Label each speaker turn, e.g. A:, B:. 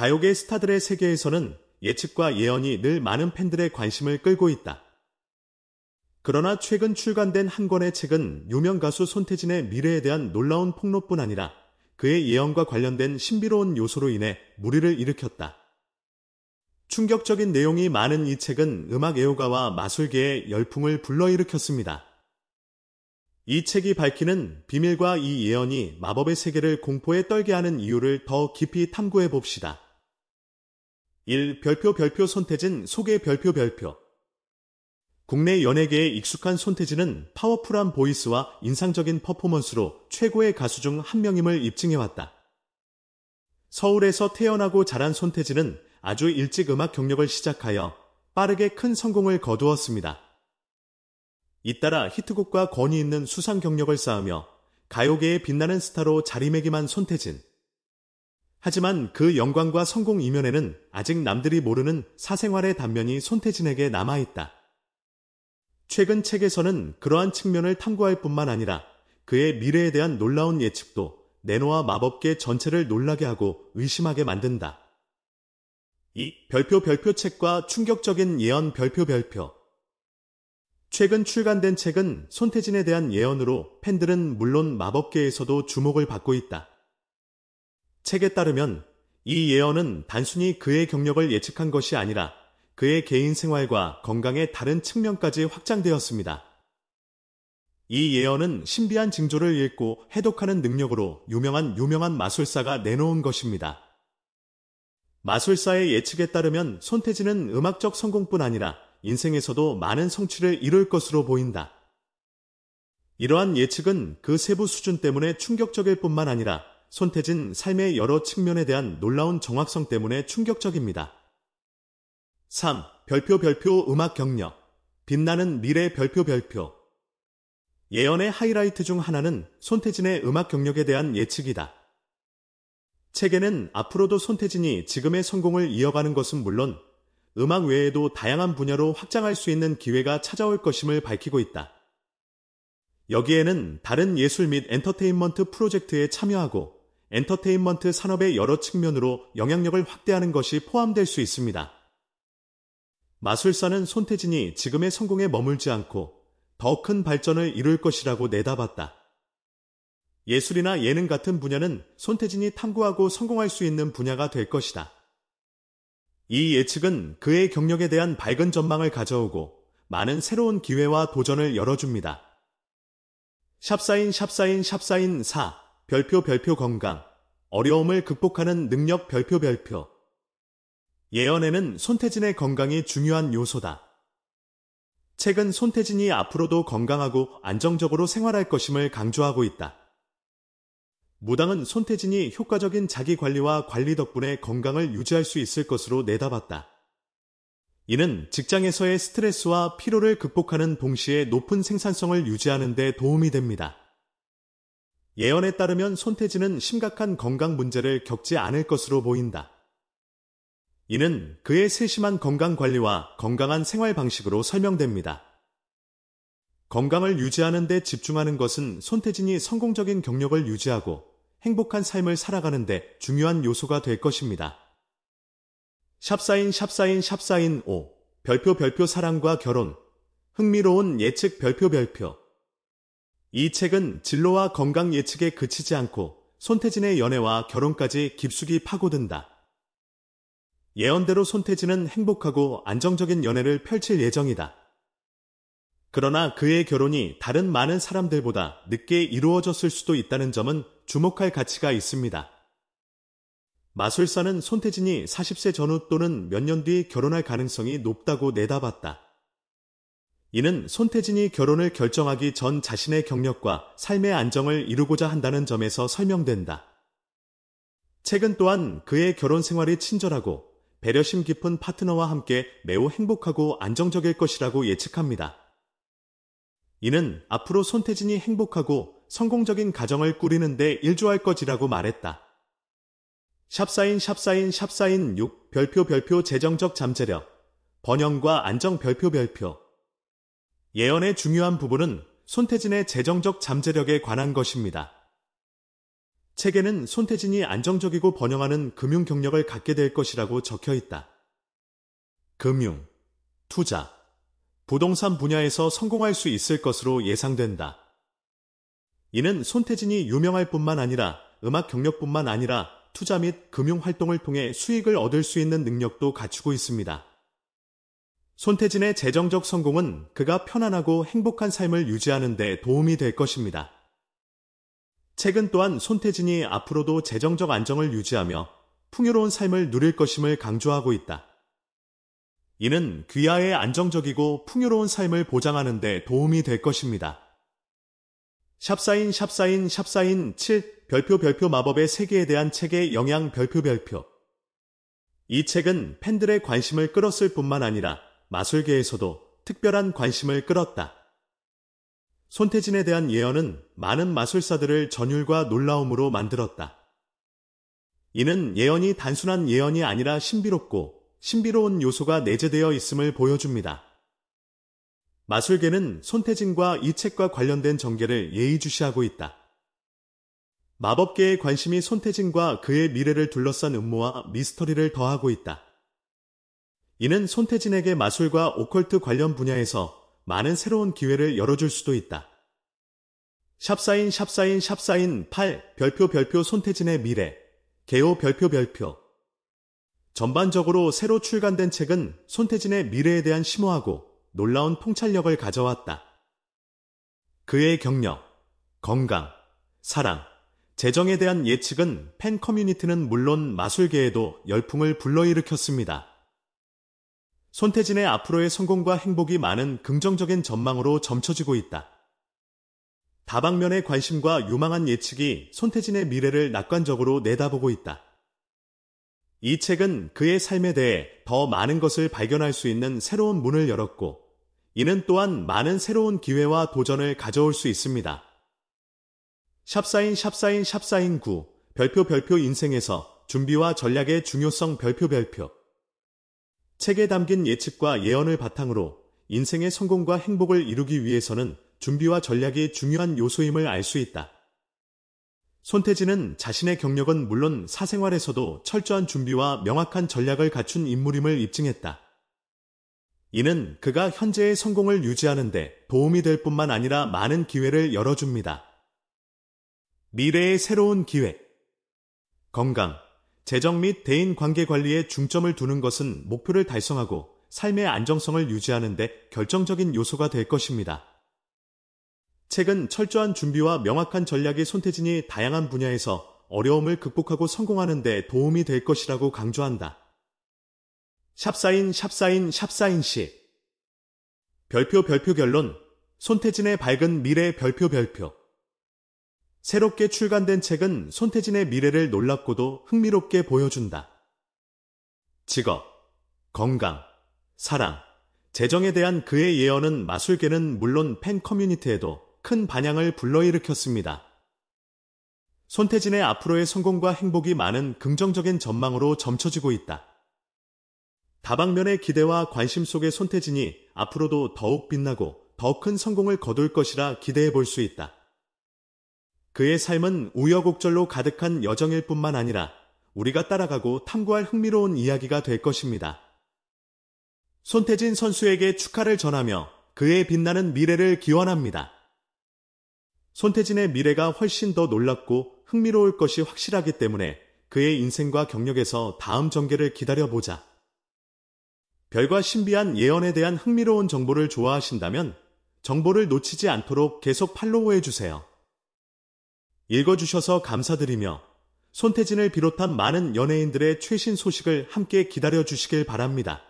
A: 가요계 스타들의 세계에서는 예측과 예언이 늘 많은 팬들의 관심을 끌고 있다. 그러나 최근 출간된 한 권의 책은 유명 가수 손태진의 미래에 대한 놀라운 폭로뿐 아니라 그의 예언과 관련된 신비로운 요소로 인해 무리를 일으켰다. 충격적인 내용이 많은 이 책은 음악 애호가와 마술계의 열풍을 불러일으켰습니다. 이 책이 밝히는 비밀과 이 예언이 마법의 세계를 공포에 떨게 하는 이유를 더 깊이 탐구해 봅시다. 1. 별표 별표 손태진 소개 별표 별표 국내 연예계에 익숙한 손태진은 파워풀한 보이스와 인상적인 퍼포먼스로 최고의 가수 중 한 명임을 입증해왔다. 서울에서 태어나고 자란 손태진은 아주 일찍 음악 경력을 시작하여 빠르게 큰 성공을 거두었습니다. 잇따라 히트곡과 권위 있는 수상 경력을 쌓으며 가요계의 빛나는 스타로 자리매김한 손태진. 하지만 그 영광과 성공 이면에는 아직 남들이 모르는 사생활의 단면이 손태진에게 남아있다. 최근 책에서는 그러한 측면을 탐구할 뿐만 아니라 그의 미래에 대한 놀라운 예측도 내노와 마법계 전체를 놀라게 하고 의심하게 만든다. 이 별표 별표 책과 충격적인 예언 별표 별표 최근 출간된 책은 손태진에 대한 예언으로 팬들은 물론 마법계에서도 주목을 받고 있다. 책에 따르면 이 예언은 단순히 그의 경력을 예측한 것이 아니라 그의 개인 생활과 건강의 다른 측면까지 확장되었습니다. 이 예언은 신비한 징조를 읽고 해독하는 능력으로 유명한 유명한 마술사가 내놓은 것입니다. 마술사의 예측에 따르면 손태진은 음악적 성공뿐 아니라 인생에서도 많은 성취를 이룰 것으로 보인다. 이러한 예측은 그 세부 수준 때문에 충격적일 뿐만 아니라 손태진 삶의 여러 측면에 대한 놀라운 정확성 때문에 충격적입니다. 3. 별표 별표 음악 경력 빛나는 미래 별표 별표 예언의 하이라이트 중 하나는 손태진의 음악 경력에 대한 예측이다. 책에는 앞으로도 손태진이 지금의 성공을 이어가는 것은 물론 음악 외에도 다양한 분야로 확장할 수 있는 기회가 찾아올 것임을 밝히고 있다. 여기에는 다른 예술 및 엔터테인먼트 프로젝트에 참여하고 엔터테인먼트 산업의 여러 측면으로 영향력을 확대하는 것이 포함될 수 있습니다. 마술사는 손태진이 지금의 성공에 머물지 않고 더 큰 발전을 이룰 것이라고 내다봤다. 예술이나 예능 같은 분야는 손태진이 탐구하고 성공할 수 있는 분야가 될 것이다. 이 예측은 그의 경력에 대한 밝은 전망을 가져오고 많은 새로운 기회와 도전을 열어줍니다. 샵사인 샵사인 샵사인 4 별표 별표 건강, 어려움을 극복하는 능력 별표 별표. 예언에는 손태진의 건강이 중요한 요소다. 책은 손태진이 앞으로도 건강하고 안정적으로 생활할 것임을 강조하고 있다. 무당은 손태진이 효과적인 자기관리와 관리 덕분에 건강을 유지할 수 있을 것으로 내다봤다. 이는 직장에서의 스트레스와 피로를 극복하는 동시에 높은 생산성을 유지하는 데 도움이 됩니다. 예언에 따르면 손태진은 심각한 건강 문제를 겪지 않을 것으로 보인다. 이는 그의 세심한 건강 관리와 건강한 생활 방식으로 설명됩니다. 건강을 유지하는 데 집중하는 것은 손태진이 성공적인 경력을 유지하고 행복한 삶을 살아가는 데 중요한 요소가 될 것입니다. 샵사인 샵사인 샵사인 5 별표 별표 사랑과 결혼 흥미로운 예측 별표 별표 이 책은 진로와 건강 예측에 그치지 않고 손태진의 연애와 결혼까지 깊숙이 파고든다. 예언대로 손태진은 행복하고 안정적인 연애를 펼칠 예정이다. 그러나 그의 결혼이 다른 많은 사람들보다 늦게 이루어졌을 수도 있다는 점은 주목할 가치가 있습니다. 마술사는 손태진이 40세 전후 또는 몇 년 뒤 결혼할 가능성이 높다고 내다봤다. 이는 손태진이 결혼을 결정하기 전 자신의 경력과 삶의 안정을 이루고자 한다는 점에서 설명된다. 최근 또한 그의 결혼 생활이 친절하고 배려심 깊은 파트너와 함께 매우 행복하고 안정적일 것이라고 예측합니다. 이는 앞으로 손태진이 행복하고 성공적인 가정을 꾸리는데 일조할 것이라고 말했다. 샵사인 샵사인 샵사인 6 별표 별표 재정적 잠재력 번영과 안정 별표 별표 예언의 중요한 부분은 손태진의 재정적 잠재력에 관한 것입니다. 책에는 손태진이 안정적이고 번영하는 금융 경력을 갖게 될 것이라고 적혀 있다. 금융, 투자, 부동산 분야에서 성공할 수 있을 것으로 예상된다. 이는 손태진이 유명할 뿐만 아니라 음악 경력뿐만 아니라 투자 및 금융 활동을 통해 수익을 얻을 수 있는 능력도 갖추고 있습니다. 손태진의 재정적 성공은 그가 편안하고 행복한 삶을 유지하는 데 도움이 될 것입니다. 책은 또한 손태진이 앞으로도 재정적 안정을 유지하며 풍요로운 삶을 누릴 것임을 강조하고 있다. 이는 귀하의 안정적이고 풍요로운 삶을 보장하는 데 도움이 될 것입니다. 샵사인 샵사인 샵사인 7 별표 별표 마법의 세계에 대한 책의 영향 별표 별표 이 책은 팬들의 관심을 끌었을 뿐만 아니라 마술계에서도 특별한 관심을 끌었다. 손태진에 대한 예언은 많은 마술사들을 전율과 놀라움으로 만들었다. 이는 예언이 단순한 예언이 아니라 신비롭고 신비로운 요소가 내재되어 있음을 보여줍니다. 마술계는 손태진과 이 책과 관련된 전개를 예의주시하고 있다. 마법계의 관심이 손태진과 그의 미래를 둘러싼 음모와 미스터리를 더하고 있다. 이는 손태진에게 마술과 오컬트 관련 분야에서 많은 새로운 기회를 열어줄 수도 있다. 샵사인 샵사인 샵사인 8 별표 별표 손태진의 미래 개요 별표 별표 전반적으로 새로 출간된 책은 손태진의 미래에 대한 심오하고 놀라운 통찰력을 가져왔다. 그의 경력, 건강, 사랑, 재정에 대한 예측은 팬 커뮤니티는 물론 마술계에도 열풍을 불러일으켰습니다. 손태진의 앞으로의 성공과 행복이 많은 긍정적인 전망으로 점쳐지고 있다. 다방면의 관심과 유망한 예측이 손태진의 미래를 낙관적으로 내다보고 있다. 이 책은 그의 삶에 대해 더 많은 것을 발견할 수 있는 새로운 문을 열었고, 이는 또한 많은 새로운 기회와 도전을 가져올 수 있습니다. 샵사인 샵사인 샵사인 9 별표 별표 인생에서 준비와 전략의 중요성 별표 별표 책에 담긴 예측과 예언을 바탕으로 인생의 성공과 행복을 이루기 위해서는 준비와 전략이 중요한 요소임을 알 수 있다. 손태진은 자신의 경력은 물론 사생활에서도 철저한 준비와 명확한 전략을 갖춘 인물임을 입증했다. 이는 그가 현재의 성공을 유지하는데 도움이 될 뿐만 아니라 많은 기회를 열어줍니다. 미래의 새로운 기회. 건강. 재정 및 대인 관계 관리에 중점을 두는 것은 목표를 달성하고 삶의 안정성을 유지하는 데 결정적인 요소가 될 것입니다. 최근 철저한 준비와 명확한 전략이 손태진이 다양한 분야에서 어려움을 극복하고 성공하는 데 도움이 될 것이라고 강조한다. 샵사인 샵사인 샵사인 씨 별표 별표 결론 손태진의 밝은 미래 별표 별표 새롭게 출간된 책은 손태진의 미래를 놀랍고도 흥미롭게 보여준다. 직업, 건강, 사랑, 재정에 대한 그의 예언은 마술계는 물론 팬 커뮤니티에도 큰 반향을 불러일으켰습니다. 손태진의 앞으로의 성공과 행복이 많은 긍정적인 전망으로 점쳐지고 있다. 다방면의 기대와 관심 속의 손태진이 앞으로도 더욱 빛나고 더 큰 성공을 거둘 것이라 기대해 볼 수 있다. 그의 삶은 우여곡절로 가득한 여정일 뿐만 아니라 우리가 따라가고 탐구할 흥미로운 이야기가 될 것입니다. 손태진 선수에게 축하를 전하며 그의 빛나는 미래를 기원합니다. 손태진의 미래가 훨씬 더 놀랍고 흥미로울 것이 확실하기 때문에 그의 인생과 경력에서 다음 전개를 기다려보자. 별과 신비한 예언에 대한 흥미로운 정보를 좋아하신다면 정보를 놓치지 않도록 계속 팔로우해주세요. 읽어주셔서 감사드리며 손태진을 비롯한 많은 연예인들의 최신 소식을 함께 기다려 주시길 바랍니다.